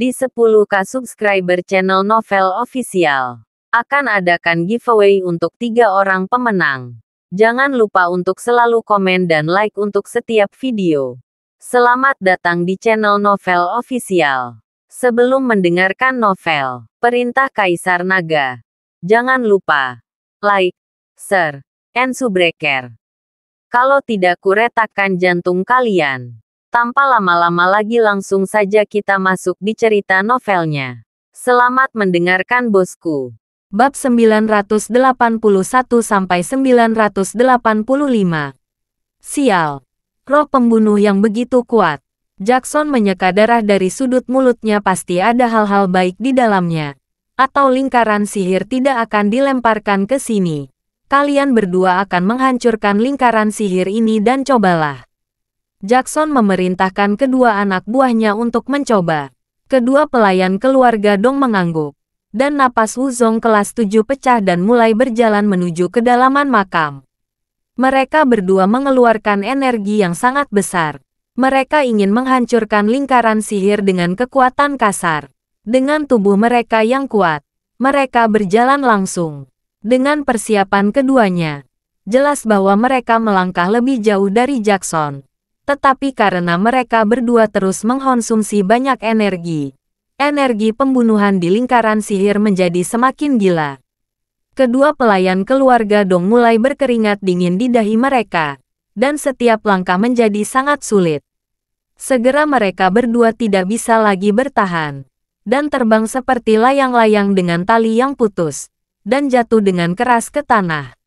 di 10k subscriber channel Novel Official. Akan adakan giveaway untuk tiga orang pemenang. Jangan lupa untuk selalu komen dan like untuk setiap video. Selamat datang di channel Novel Official. Sebelum mendengarkan novel, Perintah Kaisar Naga, jangan lupa like, share, and subscribe. Kalau tidak kuretakan jantung kalian. Tanpa lama-lama lagi langsung saja kita masuk di cerita novelnya. Selamat mendengarkan bosku. Bab 981 985. Sial. Roh pembunuh yang begitu kuat. Jackson menyeka darah dari sudut mulutnya pasti ada hal-hal baik di dalamnya. Atau lingkaran sihir tidak akan dilemparkan ke sini. Kalian berdua akan menghancurkan lingkaran sihir ini dan cobalah. Jackson memerintahkan kedua anak buahnya untuk mencoba. Kedua pelayan keluarga Dong mengangguk. Dan napas Wuzong kelas tujuh pecah dan mulai berjalan menuju kedalaman makam. Mereka berdua mengeluarkan energi yang sangat besar. Mereka ingin menghancurkan lingkaran sihir dengan kekuatan kasar. Dengan tubuh mereka yang kuat, mereka berjalan langsung. Dengan persiapan keduanya, jelas bahwa mereka melangkah lebih jauh dari Jackson tetapi karena mereka berdua terus mengkonsumsi banyak energi, energi pembunuhan di lingkaran sihir menjadi semakin gila. Kedua pelayan keluarga Dong mulai berkeringat dingin di dahi mereka, dan setiap langkah menjadi sangat sulit. Segera mereka berdua tidak bisa lagi bertahan, dan terbang seperti layang-layang dengan tali yang putus, dan jatuh dengan keras ke tanah.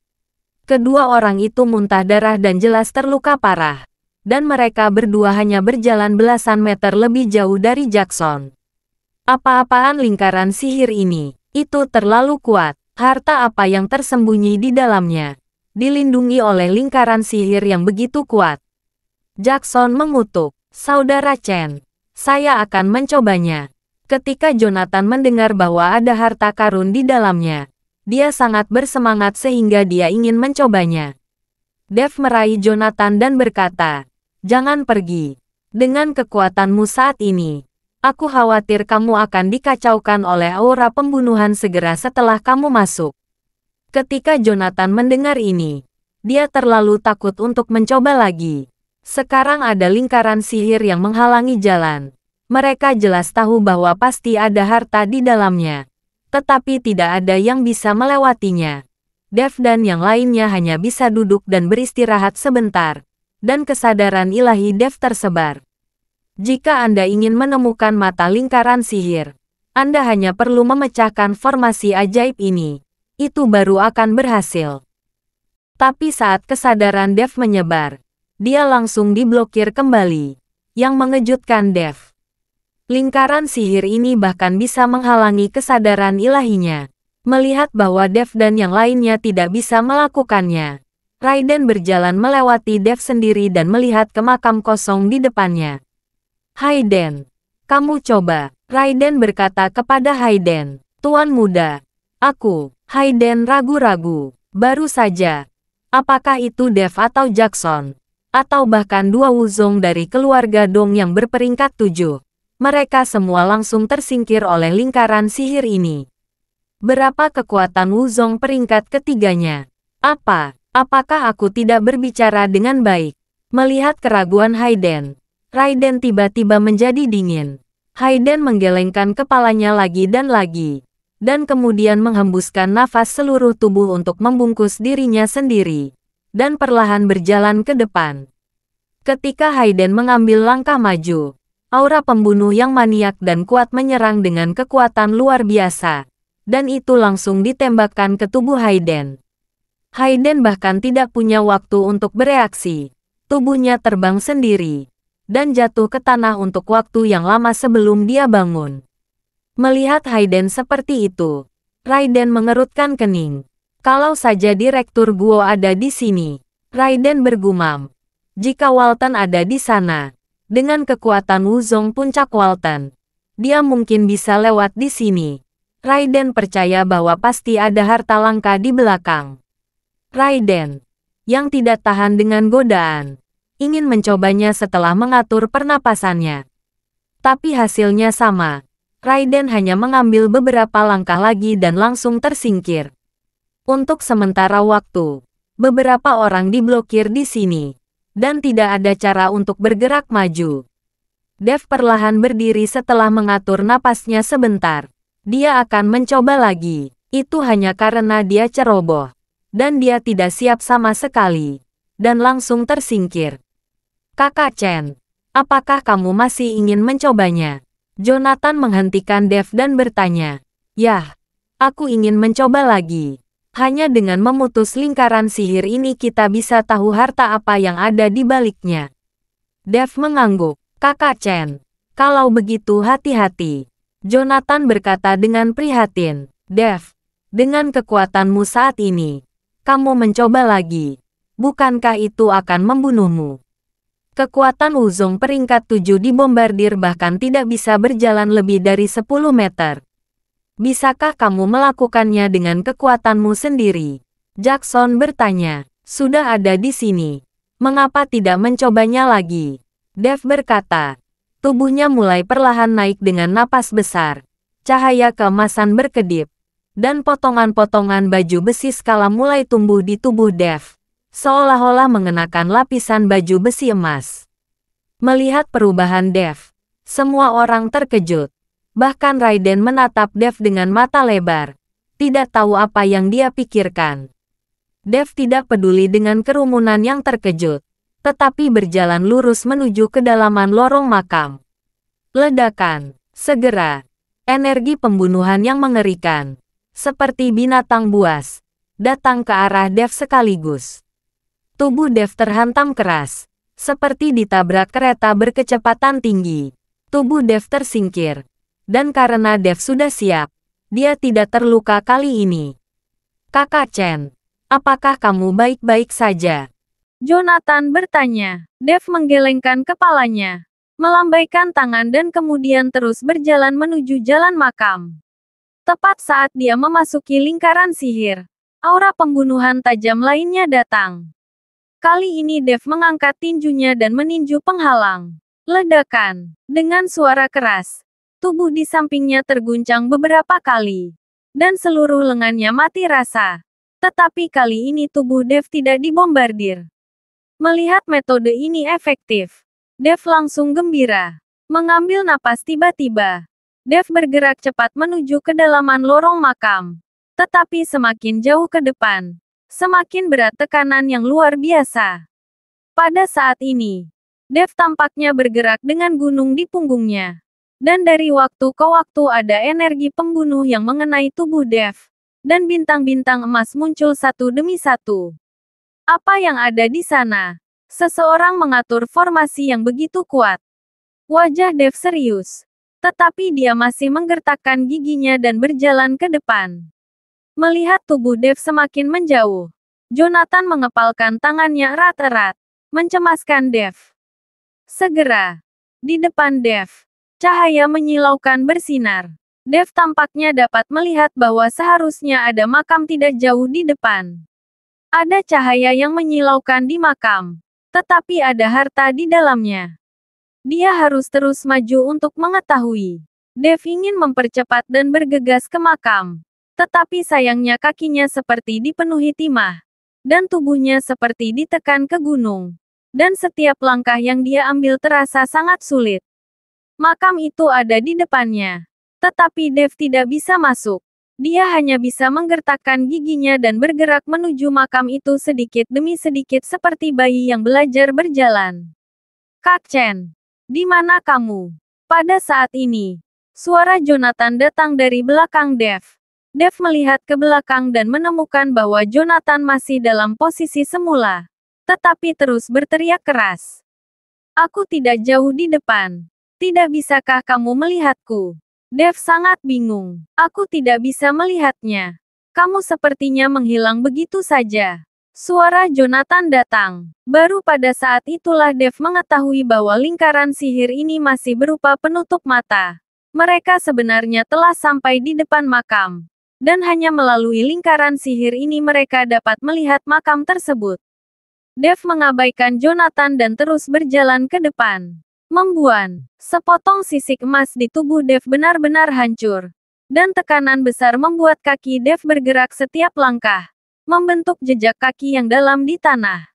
Kedua orang itu muntah darah dan jelas terluka parah dan mereka berdua hanya berjalan belasan meter lebih jauh dari Jackson. Apa-apaan lingkaran sihir ini? Itu terlalu kuat. Harta apa yang tersembunyi di dalamnya? Dilindungi oleh lingkaran sihir yang begitu kuat. Jackson mengutuk, Saudara Chen, saya akan mencobanya. Ketika Jonathan mendengar bahwa ada harta karun di dalamnya, dia sangat bersemangat sehingga dia ingin mencobanya. Dev meraih Jonathan dan berkata, Jangan pergi. Dengan kekuatanmu saat ini, aku khawatir kamu akan dikacaukan oleh aura pembunuhan segera setelah kamu masuk. Ketika Jonathan mendengar ini, dia terlalu takut untuk mencoba lagi. Sekarang ada lingkaran sihir yang menghalangi jalan. Mereka jelas tahu bahwa pasti ada harta di dalamnya. Tetapi tidak ada yang bisa melewatinya. Dev dan yang lainnya hanya bisa duduk dan beristirahat sebentar dan kesadaran ilahi Dev tersebar. Jika Anda ingin menemukan mata lingkaran sihir, Anda hanya perlu memecahkan formasi ajaib ini. Itu baru akan berhasil. Tapi saat kesadaran Dev menyebar, dia langsung diblokir kembali. Yang mengejutkan Dev. Lingkaran sihir ini bahkan bisa menghalangi kesadaran ilahinya. Melihat bahwa Dev dan yang lainnya tidak bisa melakukannya, Raiden berjalan melewati Dev sendiri dan melihat ke makam kosong di depannya. Haiden, kamu coba. Raiden berkata kepada Haiden, Tuan muda, aku, Haiden ragu-ragu, baru saja. Apakah itu Dev atau Jackson? Atau bahkan dua wuzong dari keluarga Dong yang berperingkat tujuh? Mereka semua langsung tersingkir oleh lingkaran sihir ini. Berapa kekuatan wuzong peringkat ketiganya? Apa? Apakah aku tidak berbicara dengan baik? Melihat keraguan Hayden, Raiden tiba-tiba menjadi dingin. Hayden menggelengkan kepalanya lagi dan lagi, dan kemudian menghembuskan nafas seluruh tubuh untuk membungkus dirinya sendiri, dan perlahan berjalan ke depan. Ketika Hayden mengambil langkah maju, aura pembunuh yang maniak dan kuat menyerang dengan kekuatan luar biasa, dan itu langsung ditembakkan ke tubuh Hayden. Hayden bahkan tidak punya waktu untuk bereaksi. Tubuhnya terbang sendiri dan jatuh ke tanah untuk waktu yang lama sebelum dia bangun. Melihat Hayden seperti itu, Raiden mengerutkan kening. Kalau saja Direktur Guo ada di sini, Raiden bergumam. Jika Walton ada di sana, dengan kekuatan Wuzong puncak Walton, dia mungkin bisa lewat di sini. Raiden percaya bahwa pasti ada harta langka di belakang. Raiden, yang tidak tahan dengan godaan, ingin mencobanya setelah mengatur pernapasannya. Tapi hasilnya sama. Raiden hanya mengambil beberapa langkah lagi dan langsung tersingkir. Untuk sementara waktu, beberapa orang diblokir di sini, dan tidak ada cara untuk bergerak maju. Dev perlahan berdiri setelah mengatur napasnya sebentar. Dia akan mencoba lagi. Itu hanya karena dia ceroboh dan dia tidak siap sama sekali, dan langsung tersingkir. Kakak Chen, apakah kamu masih ingin mencobanya? Jonathan menghentikan Dev dan bertanya, Yah, aku ingin mencoba lagi. Hanya dengan memutus lingkaran sihir ini kita bisa tahu harta apa yang ada di baliknya. Dev mengangguk, kakak Chen. Kalau begitu hati-hati. Jonathan berkata dengan prihatin, Dev, dengan kekuatanmu saat ini, kamu mencoba lagi. Bukankah itu akan membunuhmu? Kekuatan Wuzong peringkat 7 dibombardir bahkan tidak bisa berjalan lebih dari 10 meter. Bisakah kamu melakukannya dengan kekuatanmu sendiri? Jackson bertanya. Sudah ada di sini. Mengapa tidak mencobanya lagi? Dev berkata. Tubuhnya mulai perlahan naik dengan napas besar. Cahaya kemasan berkedip dan potongan-potongan baju besi skala mulai tumbuh di tubuh Dev, seolah-olah mengenakan lapisan baju besi emas. Melihat perubahan Dev, semua orang terkejut. Bahkan Raiden menatap Dev dengan mata lebar, tidak tahu apa yang dia pikirkan. Dev tidak peduli dengan kerumunan yang terkejut, tetapi berjalan lurus menuju kedalaman lorong makam. Ledakan, segera, energi pembunuhan yang mengerikan, seperti binatang buas, datang ke arah Dev sekaligus. Tubuh Dev terhantam keras, seperti ditabrak kereta berkecepatan tinggi. Tubuh Dev tersingkir, dan karena Dev sudah siap, dia tidak terluka kali ini. Kakak Chen, apakah kamu baik-baik saja? Jonathan bertanya. Dev menggelengkan kepalanya, melambaikan tangan dan kemudian terus berjalan menuju jalan makam. Tepat saat dia memasuki lingkaran sihir, aura pembunuhan tajam lainnya datang. Kali ini Dev mengangkat tinjunya dan meninju penghalang. Ledakan, dengan suara keras, tubuh di sampingnya terguncang beberapa kali. Dan seluruh lengannya mati rasa. Tetapi kali ini tubuh Dev tidak dibombardir. Melihat metode ini efektif, Dev langsung gembira. Mengambil napas tiba-tiba, Dev bergerak cepat menuju kedalaman lorong makam. Tetapi semakin jauh ke depan, semakin berat tekanan yang luar biasa. Pada saat ini, Dev tampaknya bergerak dengan gunung di punggungnya. Dan dari waktu ke waktu ada energi pembunuh yang mengenai tubuh Dev. Dan bintang-bintang emas muncul satu demi satu. Apa yang ada di sana? Seseorang mengatur formasi yang begitu kuat. Wajah Dev serius, tetapi dia masih menggertakkan giginya dan berjalan ke depan. Melihat tubuh Dev semakin menjauh, Jonathan mengepalkan tangannya erat-erat, mencemaskan Dev. Segera, di depan Dev, cahaya menyilaukan bersinar. Dev tampaknya dapat melihat bahwa seharusnya ada makam tidak jauh di depan. Ada cahaya yang menyilaukan di makam, tetapi ada harta di dalamnya. Dia harus terus maju untuk mengetahui. Dev ingin mempercepat dan bergegas ke makam. Tetapi sayangnya kakinya seperti dipenuhi timah. Dan tubuhnya seperti ditekan ke gunung. Dan setiap langkah yang dia ambil terasa sangat sulit. Makam itu ada di depannya. Tetapi Dev tidak bisa masuk. Dia hanya bisa menggertakkan giginya dan bergerak menuju makam itu sedikit demi sedikit seperti bayi yang belajar berjalan. Kak Chen, di mana kamu? Pada saat ini, suara Jonathan datang dari belakang Dev. Dev melihat ke belakang dan menemukan bahwa Jonathan masih dalam posisi semula, tetapi terus berteriak keras. Aku tidak jauh di depan. Tidak bisakah kamu melihatku? Dev sangat bingung. Aku tidak bisa melihatnya. Kamu sepertinya menghilang begitu saja. Suara Jonathan datang. Baru pada saat itulah Dev mengetahui bahwa lingkaran sihir ini masih berupa penutup mata. Mereka sebenarnya telah sampai di depan makam. Dan hanya melalui lingkaran sihir ini mereka dapat melihat makam tersebut. Dev mengabaikan Jonathan dan terus berjalan ke depan. Membuan, sepotong sisik emas di tubuh Dev benar-benar hancur. Dan tekanan besar membuat kaki Dev bergerak setiap langkah membentuk jejak kaki yang dalam di tanah.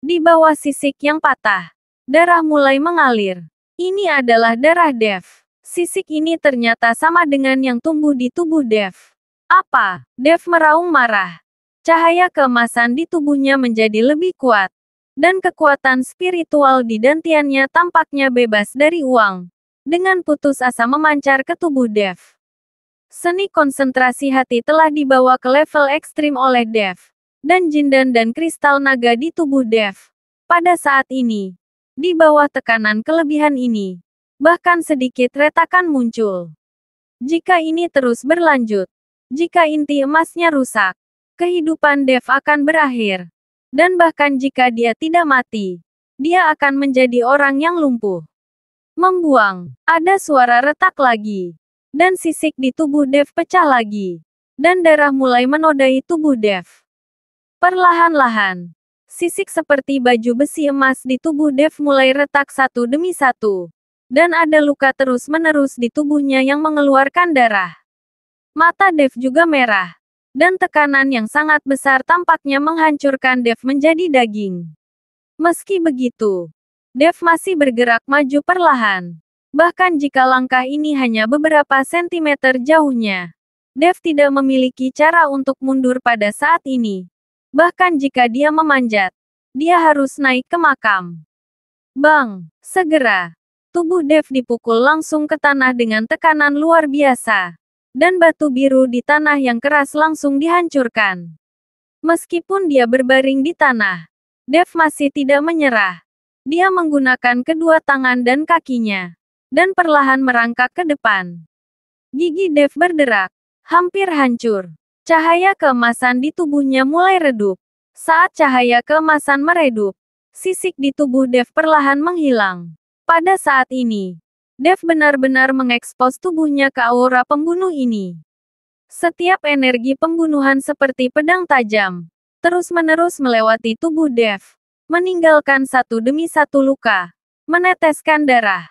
Di bawah sisik yang patah, darah mulai mengalir. Ini adalah darah Dev. Sisik ini ternyata sama dengan yang tumbuh di tubuh Dev. Apa? Dev meraung marah. Cahaya keemasan di tubuhnya menjadi lebih kuat. Dan kekuatan spiritual di dantiannya tampaknya bebas dari uang. Dengan putus asa memancar ke tubuh Dev. Seni konsentrasi hati telah dibawa ke level ekstrim oleh Dev dan Jindan dan kristal naga di tubuh Dev. Pada saat ini, di bawah tekanan kelebihan ini, bahkan sedikit retakan muncul. Jika ini terus berlanjut, jika inti emasnya rusak, kehidupan Dev akan berakhir. Dan bahkan jika dia tidak mati, dia akan menjadi orang yang lumpuh. Membuang, ada suara retak lagi. Dan sisik di tubuh Dev pecah lagi. Dan darah mulai menodai tubuh Dev. Perlahan-lahan, sisik seperti baju besi emas di tubuh Dev mulai retak satu demi satu. Dan ada luka terus-menerus di tubuhnya yang mengeluarkan darah. Mata Dev juga merah. Dan tekanan yang sangat besar tampaknya menghancurkan Dev menjadi daging. Meski begitu, Dev masih bergerak maju perlahan bahkan jika langkah ini hanya beberapa sentimeter jauhnya. Dev tidak memiliki cara untuk mundur pada saat ini. Bahkan jika dia memanjat, dia harus naik ke makam. Bang, segera. Tubuh Dev dipukul langsung ke tanah dengan tekanan luar biasa. Dan batu biru di tanah yang keras langsung dihancurkan. Meskipun dia berbaring di tanah, Dev masih tidak menyerah. Dia menggunakan kedua tangan dan kakinya dan perlahan merangkak ke depan. Gigi Dev berderak, hampir hancur. Cahaya keemasan di tubuhnya mulai redup. Saat cahaya keemasan meredup, sisik di tubuh Dev perlahan menghilang. Pada saat ini, Dev benar-benar mengekspos tubuhnya ke aura pembunuh ini. Setiap energi pembunuhan seperti pedang tajam, terus-menerus melewati tubuh Dev, meninggalkan satu demi satu luka, meneteskan darah.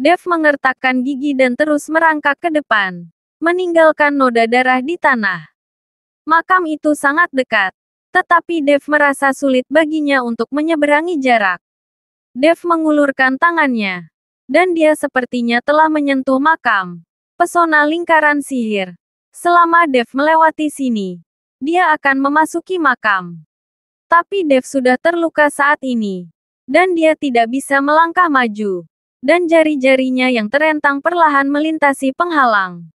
Dev mengertakkan gigi dan terus merangkak ke depan. Meninggalkan noda darah di tanah. Makam itu sangat dekat. Tetapi Dev merasa sulit baginya untuk menyeberangi jarak. Dev mengulurkan tangannya. Dan dia sepertinya telah menyentuh makam. Pesona lingkaran sihir. Selama Dev melewati sini, dia akan memasuki makam. Tapi Dev sudah terluka saat ini. Dan dia tidak bisa melangkah maju dan jari-jarinya yang terentang perlahan melintasi penghalang.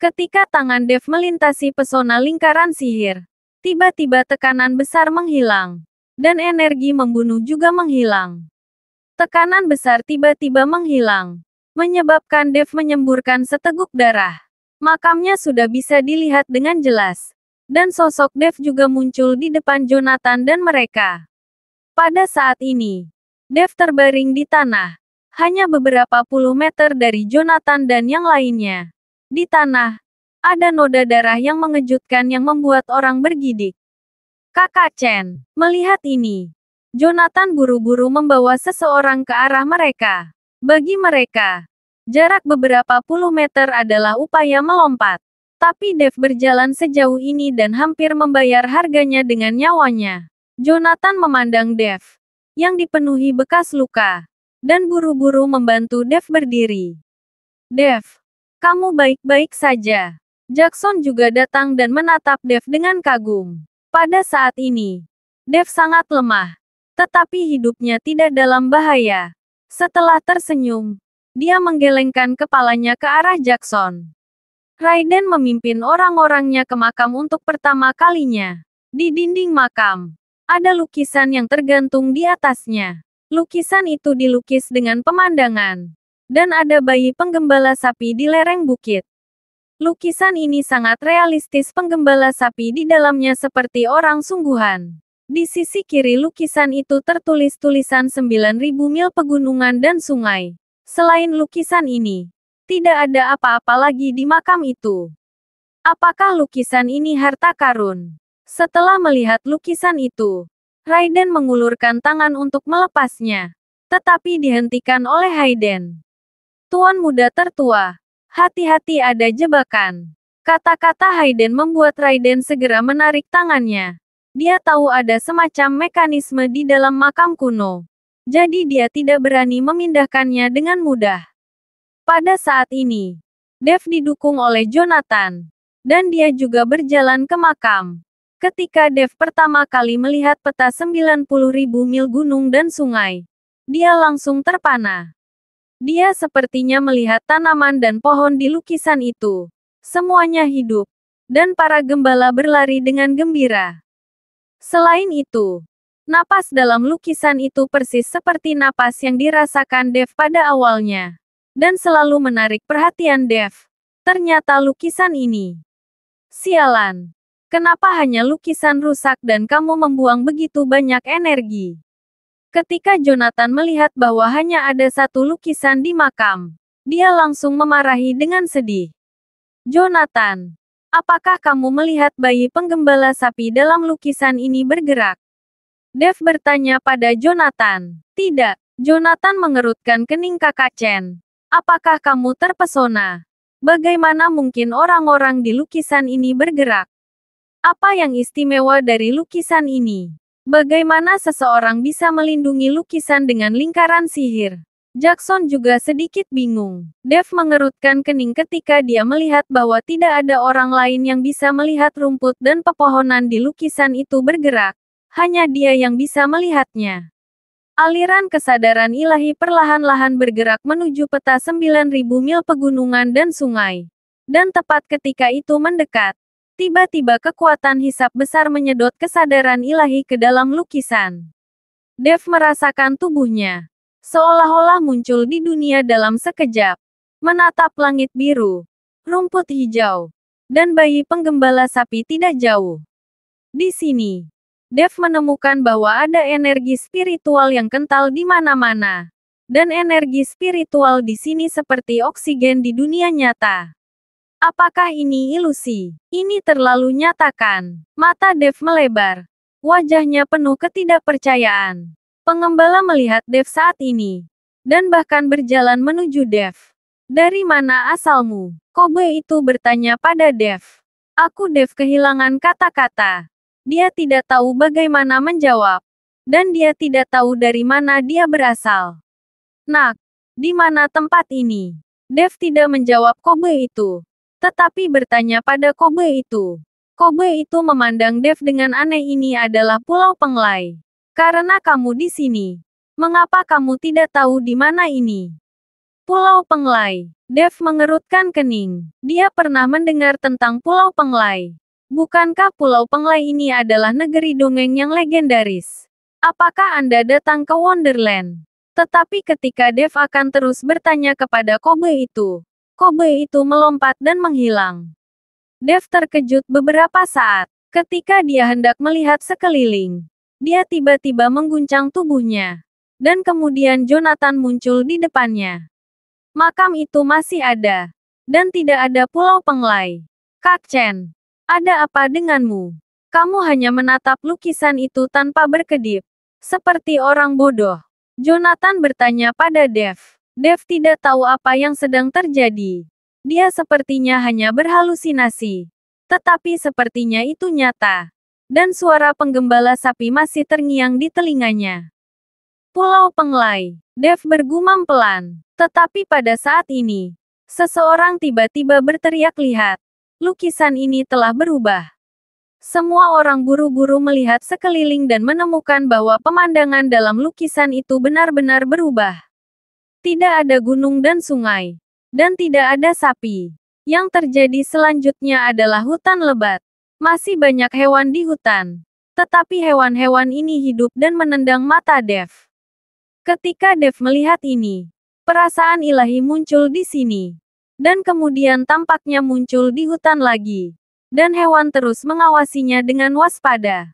Ketika tangan Dev melintasi pesona lingkaran sihir, tiba-tiba tekanan besar menghilang, dan energi membunuh juga menghilang. Tekanan besar tiba-tiba menghilang, menyebabkan Dev menyemburkan seteguk darah. Makamnya sudah bisa dilihat dengan jelas, dan sosok Dev juga muncul di depan Jonathan dan mereka. Pada saat ini, Dev terbaring di tanah, hanya beberapa puluh meter dari Jonathan dan yang lainnya. Di tanah, ada noda darah yang mengejutkan yang membuat orang bergidik. Kakak Chen, melihat ini, Jonathan buru-buru membawa seseorang ke arah mereka. Bagi mereka, jarak beberapa puluh meter adalah upaya melompat. Tapi Dev berjalan sejauh ini dan hampir membayar harganya dengan nyawanya. Jonathan memandang Dev, yang dipenuhi bekas luka dan buru-buru membantu Dev berdiri. Dev, kamu baik-baik saja. Jackson juga datang dan menatap Dev dengan kagum. Pada saat ini, Dev sangat lemah, tetapi hidupnya tidak dalam bahaya. Setelah tersenyum, dia menggelengkan kepalanya ke arah Jackson. Raiden memimpin orang-orangnya ke makam untuk pertama kalinya. Di dinding makam, ada lukisan yang tergantung di atasnya. Lukisan itu dilukis dengan pemandangan. Dan ada bayi penggembala sapi di lereng bukit. Lukisan ini sangat realistis penggembala sapi di dalamnya seperti orang sungguhan. Di sisi kiri lukisan itu tertulis tulisan 9000 mil pegunungan dan sungai. Selain lukisan ini, tidak ada apa-apa lagi di makam itu. Apakah lukisan ini harta karun? Setelah melihat lukisan itu, Raiden mengulurkan tangan untuk melepasnya. Tetapi dihentikan oleh Haiden. Tuan muda tertua, hati-hati ada jebakan. Kata-kata Haiden membuat Raiden segera menarik tangannya. Dia tahu ada semacam mekanisme di dalam makam kuno. Jadi dia tidak berani memindahkannya dengan mudah. Pada saat ini, Dev didukung oleh Jonathan. Dan dia juga berjalan ke makam. Ketika Dev pertama kali melihat peta 90.000 mil gunung dan sungai, dia langsung terpana. Dia sepertinya melihat tanaman dan pohon di lukisan itu. Semuanya hidup, dan para gembala berlari dengan gembira. Selain itu, napas dalam lukisan itu persis seperti napas yang dirasakan Dev pada awalnya, dan selalu menarik perhatian Dev. Ternyata lukisan ini. Sialan, Kenapa hanya lukisan rusak dan kamu membuang begitu banyak energi? Ketika Jonathan melihat bahwa hanya ada satu lukisan di makam, dia langsung memarahi dengan sedih. Jonathan, apakah kamu melihat bayi penggembala sapi dalam lukisan ini bergerak? Dev bertanya pada Jonathan. Tidak, Jonathan mengerutkan kening kakak Chen. Apakah kamu terpesona? Bagaimana mungkin orang-orang di lukisan ini bergerak? Apa yang istimewa dari lukisan ini? Bagaimana seseorang bisa melindungi lukisan dengan lingkaran sihir? Jackson juga sedikit bingung. Dev mengerutkan kening ketika dia melihat bahwa tidak ada orang lain yang bisa melihat rumput dan pepohonan di lukisan itu bergerak. Hanya dia yang bisa melihatnya. Aliran kesadaran ilahi perlahan-lahan bergerak menuju peta 9000 mil pegunungan dan sungai. Dan tepat ketika itu mendekat, Tiba-tiba kekuatan hisap besar menyedot kesadaran ilahi ke dalam lukisan. Dev merasakan tubuhnya. Seolah-olah muncul di dunia dalam sekejap. Menatap langit biru, rumput hijau, dan bayi penggembala sapi tidak jauh. Di sini, Dev menemukan bahwa ada energi spiritual yang kental di mana-mana. Dan energi spiritual di sini seperti oksigen di dunia nyata. Apakah ini ilusi? Ini terlalu nyatakan. Mata Dev melebar. Wajahnya penuh ketidakpercayaan. Pengembala melihat Dev saat ini. Dan bahkan berjalan menuju Dev. Dari mana asalmu? Kobe itu bertanya pada Dev. Aku Dev kehilangan kata-kata. Dia tidak tahu bagaimana menjawab. Dan dia tidak tahu dari mana dia berasal. Nak, di mana tempat ini? Dev tidak menjawab Kobe itu. Tetapi bertanya pada Kobe itu. Kobe itu memandang Dev dengan aneh ini adalah pulau Penglai. Karena kamu di sini. Mengapa kamu tidak tahu di mana ini? Pulau Penglai. Dev mengerutkan kening. Dia pernah mendengar tentang Pulau Penglai. Bukankah Pulau Penglai ini adalah negeri dongeng yang legendaris? Apakah Anda datang ke Wonderland? Tetapi ketika Dev akan terus bertanya kepada Kobe itu, Kobe itu melompat dan menghilang. Dev terkejut beberapa saat. Ketika dia hendak melihat sekeliling, dia tiba-tiba mengguncang tubuhnya. Dan kemudian Jonathan muncul di depannya. Makam itu masih ada. Dan tidak ada pulau penglai. Kak Chen, ada apa denganmu? Kamu hanya menatap lukisan itu tanpa berkedip. Seperti orang bodoh. Jonathan bertanya pada Dev. Dev tidak tahu apa yang sedang terjadi. Dia sepertinya hanya berhalusinasi. Tetapi sepertinya itu nyata. Dan suara penggembala sapi masih terngiang di telinganya. Pulau Penglai. Dev bergumam pelan. Tetapi pada saat ini, seseorang tiba-tiba berteriak lihat. Lukisan ini telah berubah. Semua orang buru-buru melihat sekeliling dan menemukan bahwa pemandangan dalam lukisan itu benar-benar berubah. Tidak ada gunung dan sungai. Dan tidak ada sapi. Yang terjadi selanjutnya adalah hutan lebat. Masih banyak hewan di hutan. Tetapi hewan-hewan ini hidup dan menendang mata Dev. Ketika Dev melihat ini, perasaan ilahi muncul di sini. Dan kemudian tampaknya muncul di hutan lagi. Dan hewan terus mengawasinya dengan waspada.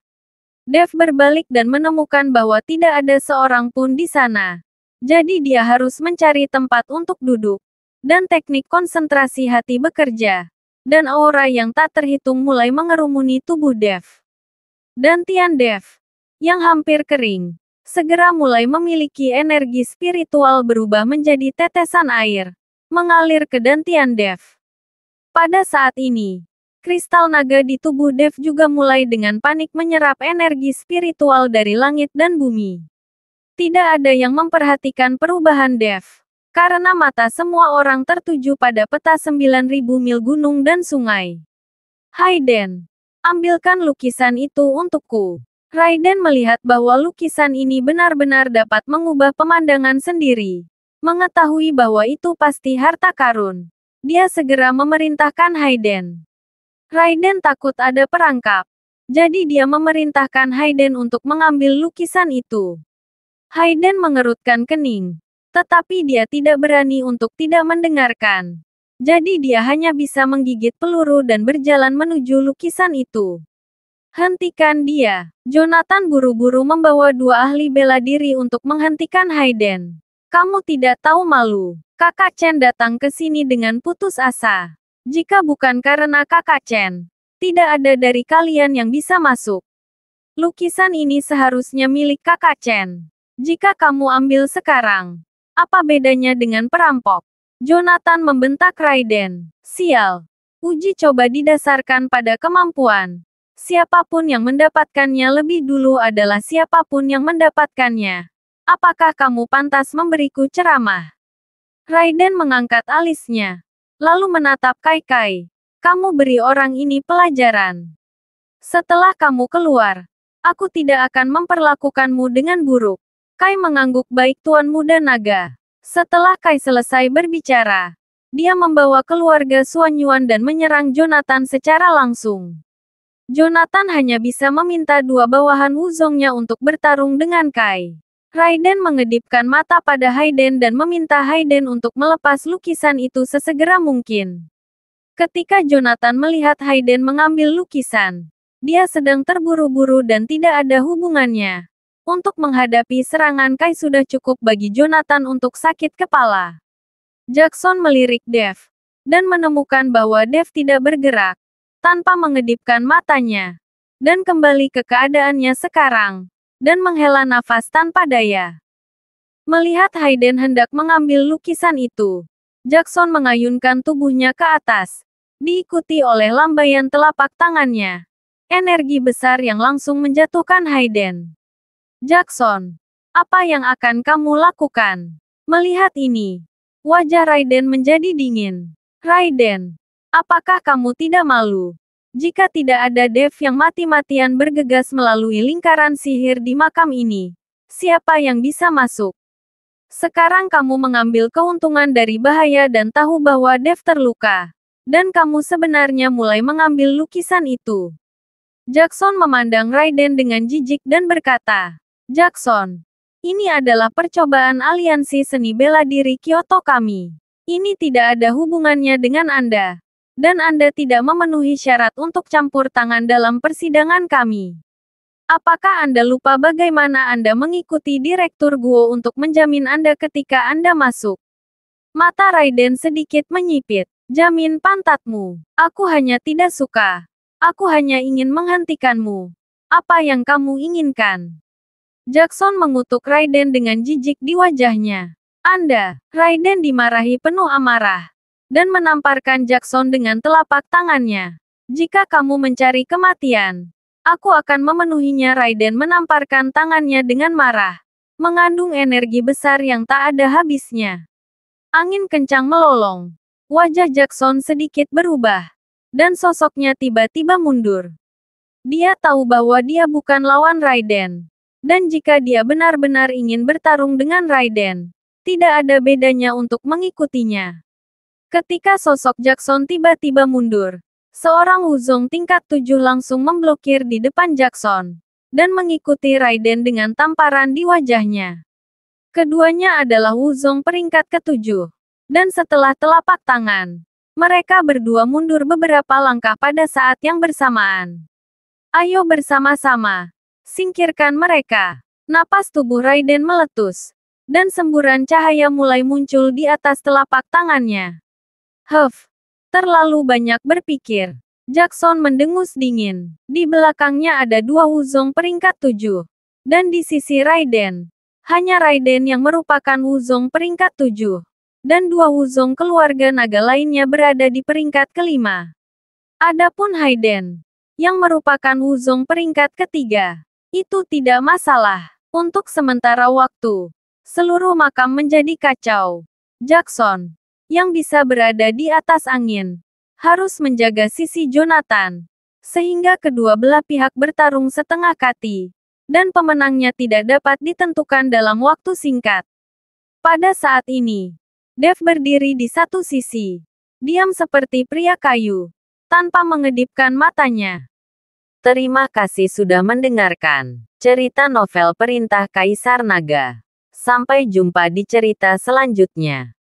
Dev berbalik dan menemukan bahwa tidak ada seorang pun di sana. Jadi dia harus mencari tempat untuk duduk. Dan teknik konsentrasi hati bekerja. Dan aura yang tak terhitung mulai mengerumuni tubuh Dev. Dan Tian Dev, yang hampir kering, segera mulai memiliki energi spiritual berubah menjadi tetesan air, mengalir ke Tian Dev. Pada saat ini, kristal naga di tubuh Dev juga mulai dengan panik menyerap energi spiritual dari langit dan bumi. Tidak ada yang memperhatikan perubahan Dev. Karena mata semua orang tertuju pada peta 9000 mil gunung dan sungai. Hayden, ambilkan lukisan itu untukku. Raiden melihat bahwa lukisan ini benar-benar dapat mengubah pemandangan sendiri. Mengetahui bahwa itu pasti harta karun. Dia segera memerintahkan Hayden. Raiden takut ada perangkap. Jadi dia memerintahkan Hayden untuk mengambil lukisan itu. Hayden mengerutkan kening. Tetapi dia tidak berani untuk tidak mendengarkan. Jadi dia hanya bisa menggigit peluru dan berjalan menuju lukisan itu. Hentikan dia. Jonathan buru-buru membawa dua ahli bela diri untuk menghentikan Hayden. Kamu tidak tahu malu. Kakak Chen datang ke sini dengan putus asa. Jika bukan karena kakak Chen, tidak ada dari kalian yang bisa masuk. Lukisan ini seharusnya milik kakak Chen. Jika kamu ambil sekarang, apa bedanya dengan perampok? Jonathan membentak Raiden. Sial. Uji coba didasarkan pada kemampuan. Siapapun yang mendapatkannya lebih dulu adalah siapapun yang mendapatkannya. Apakah kamu pantas memberiku ceramah? Raiden mengangkat alisnya. Lalu menatap Kai Kai. Kamu beri orang ini pelajaran. Setelah kamu keluar, aku tidak akan memperlakukanmu dengan buruk. Kai mengangguk baik Tuan Muda Naga. Setelah Kai selesai berbicara, dia membawa keluarga Suan Yuan dan menyerang Jonathan secara langsung. Jonathan hanya bisa meminta dua bawahan Wuzongnya untuk bertarung dengan Kai. Raiden mengedipkan mata pada Hayden dan meminta Hayden untuk melepas lukisan itu sesegera mungkin. Ketika Jonathan melihat Hayden mengambil lukisan, dia sedang terburu-buru dan tidak ada hubungannya. Untuk menghadapi serangan Kai sudah cukup bagi Jonathan untuk sakit kepala. Jackson melirik Dev dan menemukan bahwa Dev tidak bergerak tanpa mengedipkan matanya dan kembali ke keadaannya sekarang dan menghela nafas tanpa daya. Melihat Hayden hendak mengambil lukisan itu, Jackson mengayunkan tubuhnya ke atas, diikuti oleh lambaian telapak tangannya. Energi besar yang langsung menjatuhkan Hayden. Jackson, apa yang akan kamu lakukan? Melihat ini, wajah Raiden menjadi dingin. Raiden, apakah kamu tidak malu? Jika tidak ada Dev yang mati-matian bergegas melalui lingkaran sihir di makam ini, siapa yang bisa masuk? Sekarang kamu mengambil keuntungan dari bahaya dan tahu bahwa Dev terluka. Dan kamu sebenarnya mulai mengambil lukisan itu. Jackson memandang Raiden dengan jijik dan berkata, Jackson. Ini adalah percobaan aliansi seni bela diri Kyoto kami. Ini tidak ada hubungannya dengan Anda. Dan Anda tidak memenuhi syarat untuk campur tangan dalam persidangan kami. Apakah Anda lupa bagaimana Anda mengikuti Direktur Guo untuk menjamin Anda ketika Anda masuk? Mata Raiden sedikit menyipit. Jamin pantatmu. Aku hanya tidak suka. Aku hanya ingin menghentikanmu. Apa yang kamu inginkan? Jackson mengutuk Raiden dengan jijik di wajahnya. Anda, Raiden dimarahi penuh amarah. Dan menamparkan Jackson dengan telapak tangannya. Jika kamu mencari kematian, aku akan memenuhinya Raiden menamparkan tangannya dengan marah. Mengandung energi besar yang tak ada habisnya. Angin kencang melolong. Wajah Jackson sedikit berubah. Dan sosoknya tiba-tiba mundur. Dia tahu bahwa dia bukan lawan Raiden. Dan jika dia benar-benar ingin bertarung dengan Raiden, tidak ada bedanya untuk mengikutinya. Ketika sosok Jackson tiba-tiba mundur, seorang Wuzong tingkat tujuh langsung memblokir di depan Jackson, dan mengikuti Raiden dengan tamparan di wajahnya. Keduanya adalah Wuzong peringkat ketujuh. Dan setelah telapak tangan, mereka berdua mundur beberapa langkah pada saat yang bersamaan. Ayo bersama-sama, Singkirkan mereka. Napas tubuh Raiden meletus. Dan semburan cahaya mulai muncul di atas telapak tangannya. Huff. Terlalu banyak berpikir. Jackson mendengus dingin. Di belakangnya ada dua Wuzong peringkat tujuh. Dan di sisi Raiden. Hanya Raiden yang merupakan Wuzong peringkat tujuh dan dua Wuzong keluarga naga lainnya berada di peringkat kelima. Adapun Hayden, yang merupakan Wuzong peringkat ketiga, itu tidak masalah. Untuk sementara waktu, seluruh makam menjadi kacau. Jackson, yang bisa berada di atas angin, harus menjaga sisi Jonathan. Sehingga kedua belah pihak bertarung setengah kati. Dan pemenangnya tidak dapat ditentukan dalam waktu singkat. Pada saat ini, Dev berdiri di satu sisi. Diam seperti pria kayu. Tanpa mengedipkan matanya. Terima kasih sudah mendengarkan cerita novel Perintah Kaisar Naga. Sampai jumpa di cerita selanjutnya.